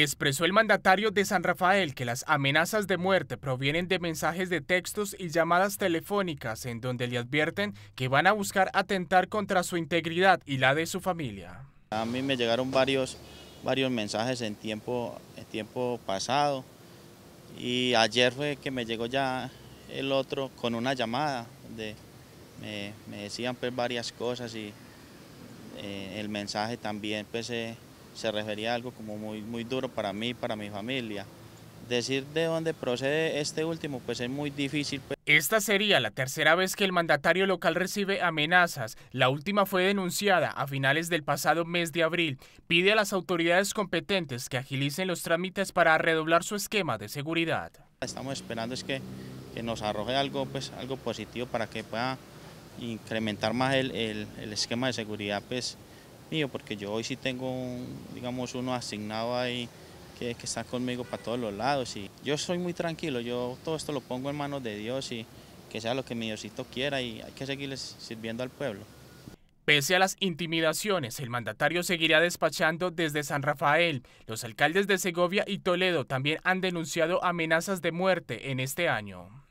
Expresó el mandatario de San Rafael que las amenazas de muerte provienen de mensajes de textos y llamadas telefónicas en donde le advierten que van a buscar atentar contra su integridad y la de su familia. A mí me llegaron varios, varios mensajes en tiempo, en tiempo pasado y ayer fue que me llegó ya el otro con una llamada donde me, decían pues, varias cosas y eh, el mensaje también pues... Eh, se refería a algo como muy, muy duro para mí para mi familia. Decir de dónde procede este último pues es muy difícil. Pues. Esta sería la tercera vez que el mandatario local recibe amenazas. La última fue denunciada a finales del pasado mes de abril. Pide a las autoridades competentes que agilicen los trámites para redoblar su esquema de seguridad. Estamos esperando es que, que nos arroje algo, pues, algo positivo para que pueda incrementar más el, esquema de seguridad pues, mío, porque yo hoy sí tengo, digamos, uno asignado ahí que, está conmigo para todos los lados. Y yo soy muy tranquilo, yo todo esto lo pongo en manos de Dios y que sea lo que mi Diosito quiera y hay que seguirles sirviendo al pueblo. Pese a las intimidaciones, el mandatario seguirá despachando desde San Rafael. Los alcaldes de Segovia y Toledo también han denunciado amenazas de muerte en este año.